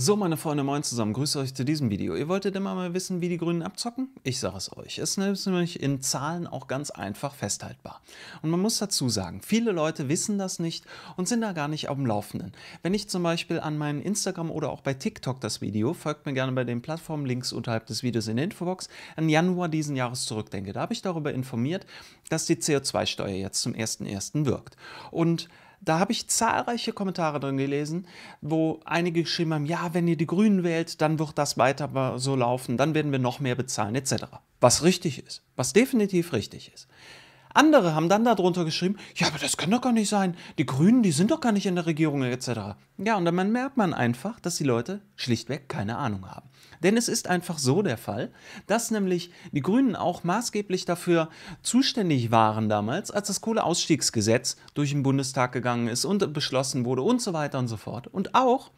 So, meine Freunde, moin zusammen, grüße euch zu diesem Video. Ihr wolltet immer mal wissen, wie die Grünen abzocken? Ich sage es euch. Es ist nämlich in Zahlen auch ganz einfach festhaltbar. Und man muss dazu sagen, viele Leute wissen das nicht und sind da gar nicht auf dem Laufenden. Wenn ich zum Beispiel an meinen Instagram oder auch bei TikTok das Video, folgt mir gerne bei den Plattformen, Links unterhalb des Videos in der Infobox, an Januar diesen Jahres zurückdenke. Da habe ich darüber informiert, dass die CO2-Steuer jetzt zum 01.01. wirkt. Und da habe ich zahlreiche Kommentare drin gelesen, wo einige geschrieben haben, ja, wenn ihr die Grünen wählt, dann wird das weiter so laufen, dann werden wir noch mehr bezahlen etc. Was richtig ist, was definitiv richtig ist. Andere haben dann darunter geschrieben, ja, aber das kann doch gar nicht sein. Die Grünen, die sind doch gar nicht in der Regierung etc. Ja, und dann merkt man einfach, dass die Leute schlichtweg keine Ahnung haben. Denn es ist einfach so der Fall, dass nämlich die Grünen auch maßgeblich dafür zuständig waren damals, als das Kohleausstiegsgesetz durch den Bundestag gegangen ist und beschlossen wurde und so weiter und so fort. Und auch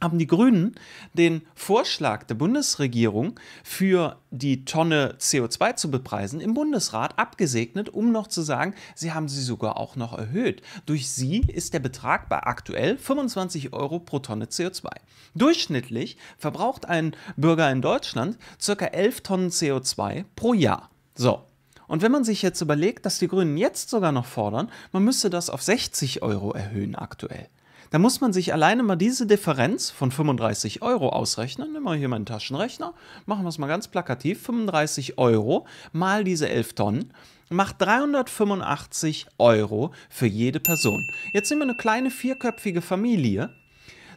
haben die Grünen den Vorschlag der Bundesregierung für die Tonne CO2 zu bepreisen im Bundesrat abgesegnet, um noch zu sagen, sie haben sie sogar auch noch erhöht. Durch sie ist der Betrag bei aktuell 25 Euro pro Tonne CO2. Durchschnittlich verbraucht ein Bürger in Deutschland ca. 11 Tonnen CO2 pro Jahr. So, und wenn man sich jetzt überlegt, dass die Grünen jetzt sogar noch fordern, man müsste das auf 60 Euro erhöhen aktuell. Da muss man sich alleine mal diese Differenz von 35 Euro ausrechnen. Nehmen wir hier meinen Taschenrechner, machen wir es mal ganz plakativ. 35 Euro mal diese 11 Tonnen macht 385 Euro für jede Person. Jetzt sind wir eine kleine vierköpfige Familie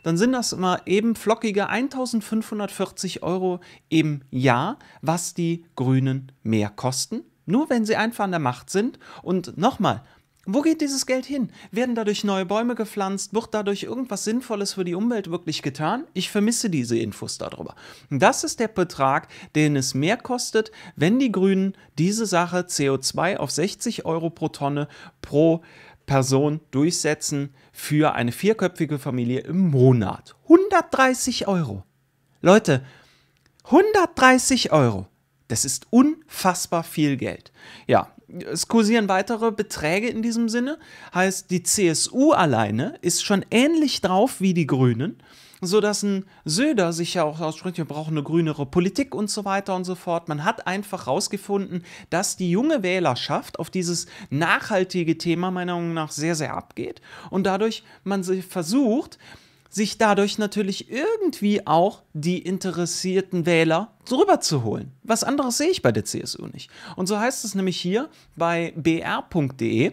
dann sind das mal eben flockige 1540 Euro im Jahr, was die Grünen mehr kosten. Nur wenn sie einfach an der Macht sind. Und nochmal, wo geht dieses Geld hin? Werden dadurch neue Bäume gepflanzt? Wird dadurch irgendwas Sinnvolles für die Umwelt wirklich getan? Ich vermisse diese Infos darüber. Das ist der Betrag, den es mehr kostet, wenn die Grünen diese Sache CO2 auf 60 Euro pro Tonne pro Person durchsetzen für eine vierköpfige Familie im Monat. 130 Euro. Leute, 130 Euro. Das ist unfassbar viel Geld. Ja, es kursieren weitere Beträge in diesem Sinne. Heißt, die CSU alleine ist schon ähnlich drauf wie die Grünen, sodass ein Söder sich ja auch ausspricht, wir brauchen eine grünere Politik und so weiter und so fort. Man hat einfach herausgefunden, dass die junge Wählerschaft auf dieses nachhaltige Thema meiner Meinung nach sehr, sehr abgeht und dadurch man sich versucht, sich dadurch natürlich irgendwie auch die interessierten Wähler drüber zu holen. Was anderes sehe ich bei der CSU nicht. Und so heißt es nämlich hier bei br.de,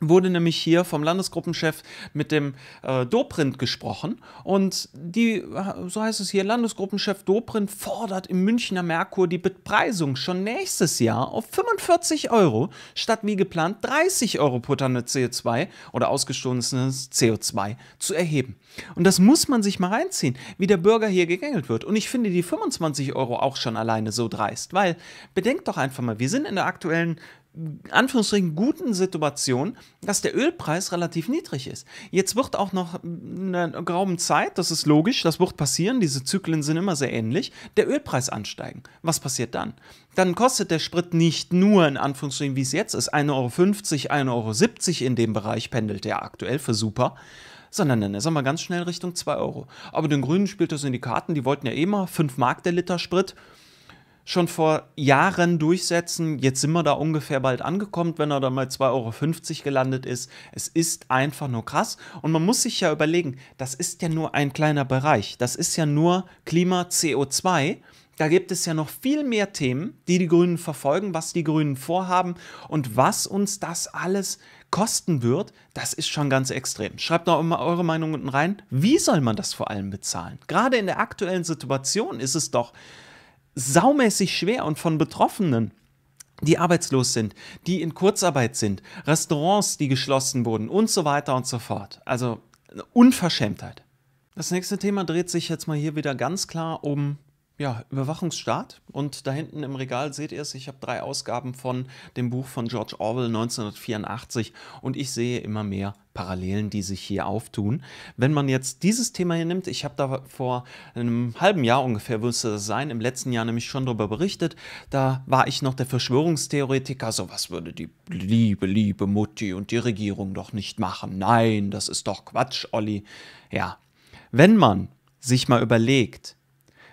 wurde nämlich hier vom Landesgruppenchef mit dem äh, Dobrindt gesprochen und die, äh, so heißt es hier, Landesgruppenchef Dobrindt fordert im Münchner Merkur die Bepreisung schon nächstes Jahr auf 45 Euro statt wie geplant 30 Euro pro Tonne CO2 oder ausgestoßenes CO2 zu erheben. Und das muss man sich mal reinziehen, wie der Bürger hier gegängelt wird. Und ich finde die 25 Euro auch schon alleine so dreist, weil bedenkt doch einfach mal, wir sind in der aktuellen Anführungsstrichen guten Situation, dass der Ölpreis relativ niedrig ist. Jetzt wird auch noch eine grauen Zeit, das ist logisch, das wird passieren, diese Zyklen sind immer sehr ähnlich, der Ölpreis ansteigen. Was passiert dann? Dann kostet der Sprit nicht nur, in Anführungsstrichen, wie es jetzt ist, 1,50 Euro, 1,70 Euro in dem Bereich pendelt er aktuell für super, sondern dann ist er mal ganz schnell Richtung 2 Euro. Aber den Grünen spielt das in die Karten, die wollten ja eh mal 5 Mark der Liter Sprit schon vor Jahren durchsetzen. Jetzt sind wir da ungefähr bald angekommen, wenn er da mal 2,50 Euro gelandet ist. Es ist einfach nur krass. Und man muss sich ja überlegen, das ist ja nur ein kleiner Bereich. Das ist ja nur Klima CO2. Da gibt es ja noch viel mehr Themen, die die Grünen verfolgen, was die Grünen vorhaben und was uns das alles kosten wird, das ist schon ganz extrem. Schreibt doch immer eure Meinung unten rein. Wie soll man das vor allem bezahlen? Gerade in der aktuellen Situation ist es doch saumäßig schwer und von Betroffenen die arbeitslos sind, die in Kurzarbeit sind, Restaurants, die geschlossen wurden und so weiter und so fort. Also Unverschämtheit. Das nächste Thema dreht sich jetzt mal hier wieder ganz klar um ja, Überwachungsstaat. Und da hinten im Regal seht ihr es, ich habe drei Ausgaben von dem Buch von George Orwell 1984 und ich sehe immer mehr Parallelen, die sich hier auftun. Wenn man jetzt dieses Thema hier nimmt, ich habe da vor einem halben Jahr ungefähr, müsste das sein, im letzten Jahr nämlich schon darüber berichtet, da war ich noch der Verschwörungstheoretiker, so was würde die liebe, liebe Mutti und die Regierung doch nicht machen. Nein, das ist doch Quatsch, Olli. Ja, wenn man sich mal überlegt,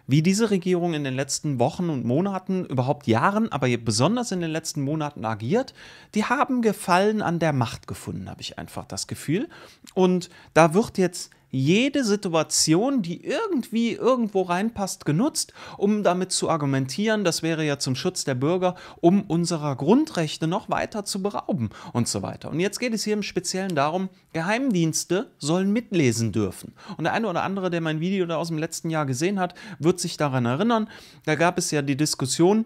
wie diese Regierung in den letzten Wochen und Monaten, überhaupt Jahren, aber besonders in den letzten Monaten agiert, die haben Gefallen an der Macht gefunden, habe ich einfach das Gefühl. Und da wird jetzt jede Situation, die irgendwie irgendwo reinpasst, genutzt, um damit zu argumentieren, das wäre ja zum Schutz der Bürger, um unserer Grundrechte noch weiter zu berauben und so weiter. Und jetzt geht es hier im Speziellen darum, Geheimdienste sollen mitlesen dürfen. Und der eine oder andere, der mein Video da aus dem letzten Jahr gesehen hat, wird sich daran erinnern, da gab es ja die Diskussion,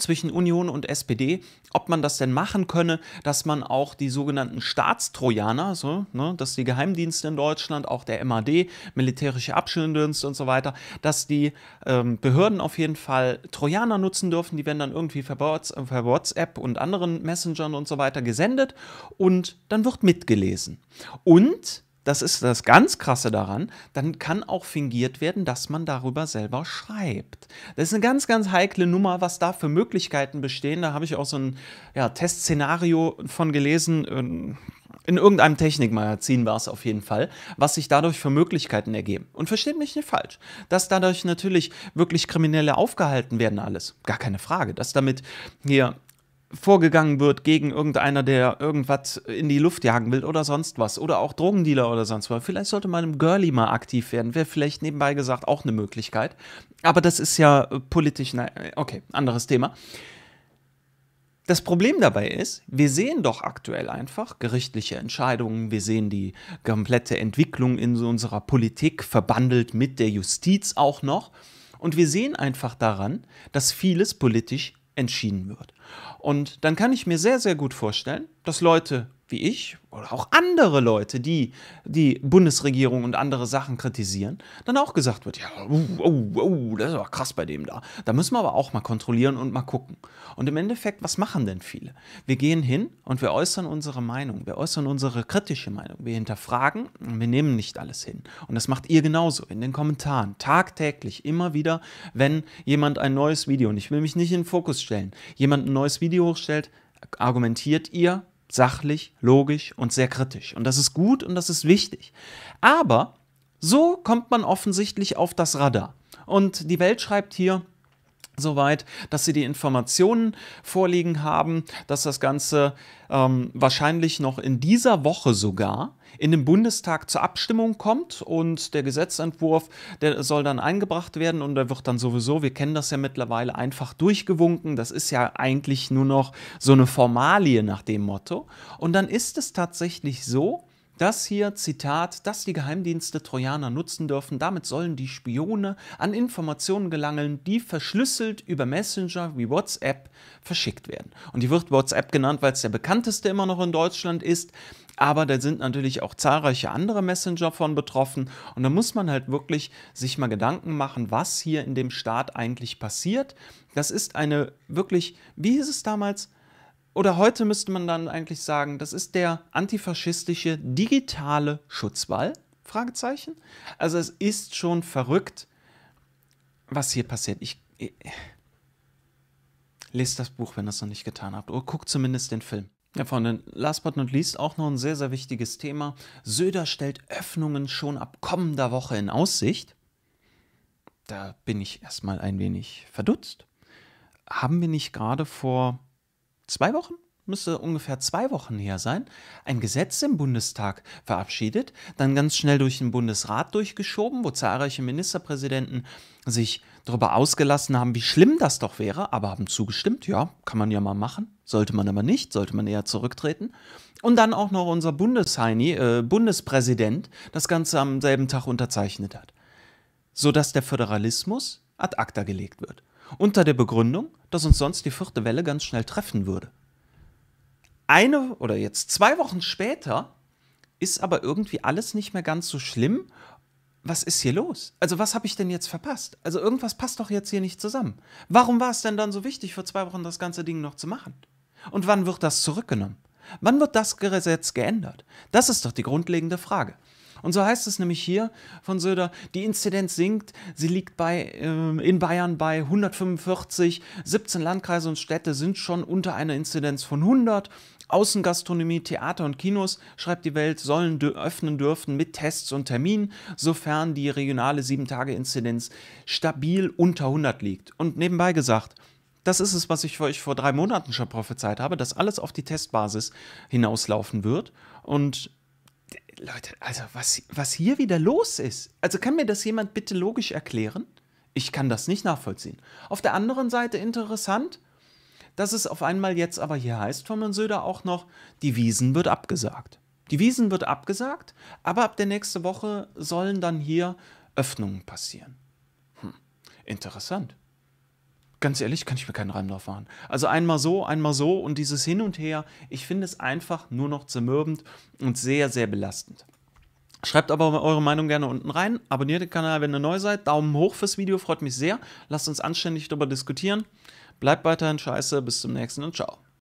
zwischen Union und SPD, ob man das denn machen könne, dass man auch die sogenannten Staatstrojaner, so, ne, dass die Geheimdienste in Deutschland, auch der MAD, militärische Abschirmdienste und so weiter, dass die ähm, Behörden auf jeden Fall Trojaner nutzen dürfen. Die werden dann irgendwie per äh, WhatsApp und anderen Messengern und so weiter gesendet und dann wird mitgelesen. Und das ist das ganz Krasse daran, dann kann auch fingiert werden, dass man darüber selber schreibt. Das ist eine ganz, ganz heikle Nummer, was da für Möglichkeiten bestehen. Da habe ich auch so ein ja, Testszenario von gelesen. In, ähm, in irgendeinem Technikmagazin war es auf jeden Fall, was sich dadurch für Möglichkeiten ergeben. Und versteht mich nicht falsch, dass dadurch natürlich wirklich Kriminelle aufgehalten werden, alles. Gar keine Frage. Dass damit hier vorgegangen wird gegen irgendeiner, der irgendwas in die Luft jagen will oder sonst was. Oder auch Drogendealer oder sonst was. Vielleicht sollte man im Girlie mal aktiv werden. Wäre vielleicht nebenbei gesagt auch eine Möglichkeit. Aber das ist ja äh, politisch, nein, äh, okay, anderes Thema. Das Problem dabei ist, wir sehen doch aktuell einfach gerichtliche Entscheidungen, wir sehen die komplette Entwicklung in unserer Politik verbandelt mit der Justiz auch noch. Und wir sehen einfach daran, dass vieles politisch entschieden wird. Und dann kann ich mir sehr, sehr gut vorstellen, dass Leute wie ich oder auch andere Leute, die die Bundesregierung und andere Sachen kritisieren, dann auch gesagt wird, ja, uh, uh, uh, das ist aber krass bei dem da. Da müssen wir aber auch mal kontrollieren und mal gucken. Und im Endeffekt, was machen denn viele? Wir gehen hin und wir äußern unsere Meinung, wir äußern unsere kritische Meinung, wir hinterfragen und wir nehmen nicht alles hin. Und das macht ihr genauso in den Kommentaren, tagtäglich, immer wieder, wenn jemand ein neues Video, und ich will mich nicht in den Fokus stellen, jemand ein neues Video hochstellt, argumentiert ihr, sachlich, logisch und sehr kritisch. Und das ist gut und das ist wichtig. Aber so kommt man offensichtlich auf das Radar. Und die Welt schreibt hier, soweit, dass sie die Informationen vorliegen haben, dass das Ganze ähm, wahrscheinlich noch in dieser Woche sogar in den Bundestag zur Abstimmung kommt und der Gesetzentwurf, der soll dann eingebracht werden und der wird dann sowieso, wir kennen das ja mittlerweile, einfach durchgewunken. Das ist ja eigentlich nur noch so eine Formalie nach dem Motto. Und dann ist es tatsächlich so, das hier, Zitat, dass die Geheimdienste Trojaner nutzen dürfen, damit sollen die Spione an Informationen gelangen, die verschlüsselt über Messenger wie WhatsApp verschickt werden. Und die wird WhatsApp genannt, weil es der bekannteste immer noch in Deutschland ist, aber da sind natürlich auch zahlreiche andere Messenger von betroffen und da muss man halt wirklich sich mal Gedanken machen, was hier in dem Staat eigentlich passiert. Das ist eine wirklich, wie hieß es damals? oder heute müsste man dann eigentlich sagen, das ist der antifaschistische digitale Schutzwall? Fragezeichen. Also es ist schon verrückt, was hier passiert. Ich, ich, lest das Buch, wenn ihr es noch nicht getan habt, oder guckt zumindest den Film. Ja, Freunde, last but not least auch noch ein sehr, sehr wichtiges Thema. Söder stellt Öffnungen schon ab kommender Woche in Aussicht. Da bin ich erstmal ein wenig verdutzt. Haben wir nicht gerade vor zwei Wochen, müsste ungefähr zwei Wochen her sein, ein Gesetz im Bundestag verabschiedet, dann ganz schnell durch den Bundesrat durchgeschoben, wo zahlreiche Ministerpräsidenten sich darüber ausgelassen haben, wie schlimm das doch wäre, aber haben zugestimmt, ja, kann man ja mal machen, sollte man aber nicht, sollte man eher zurücktreten. Und dann auch noch unser Bundesheini, äh, Bundespräsident, das Ganze am selben Tag unterzeichnet hat. Sodass der Föderalismus ad acta gelegt wird. Unter der Begründung, dass uns sonst die vierte Welle ganz schnell treffen würde. Eine oder jetzt zwei Wochen später ist aber irgendwie alles nicht mehr ganz so schlimm. Was ist hier los? Also was habe ich denn jetzt verpasst? Also irgendwas passt doch jetzt hier nicht zusammen. Warum war es denn dann so wichtig, vor zwei Wochen das ganze Ding noch zu machen? Und wann wird das zurückgenommen? Wann wird das Gesetz geändert? Das ist doch die grundlegende Frage. Und so heißt es nämlich hier von Söder, die Inzidenz sinkt, sie liegt bei, äh, in Bayern bei 145, 17 Landkreise und Städte sind schon unter einer Inzidenz von 100. Außengastronomie, Theater und Kinos, schreibt die Welt, sollen öffnen dürfen mit Tests und Terminen, sofern die regionale 7-Tage-Inzidenz stabil unter 100 liegt. Und nebenbei gesagt, das ist es, was ich für euch vor drei Monaten schon prophezeit habe, dass alles auf die Testbasis hinauslaufen wird. Und Leute, also was, was hier wieder los ist. Also kann mir das jemand bitte logisch erklären? Ich kann das nicht nachvollziehen. Auf der anderen Seite interessant, dass es auf einmal jetzt aber hier heißt von Herrn Söder auch noch, die Wiesen wird abgesagt. Die Wiesen wird abgesagt, aber ab der nächsten Woche sollen dann hier Öffnungen passieren. Hm, interessant ganz ehrlich, kann ich mir keinen Reim drauf machen. Also einmal so, einmal so und dieses Hin und Her, ich finde es einfach nur noch zermürbend und sehr, sehr belastend. Schreibt aber eure Meinung gerne unten rein. Abonniert den Kanal, wenn ihr neu seid. Daumen hoch fürs Video, freut mich sehr. Lasst uns anständig darüber diskutieren. Bleibt weiterhin scheiße, bis zum nächsten und ciao.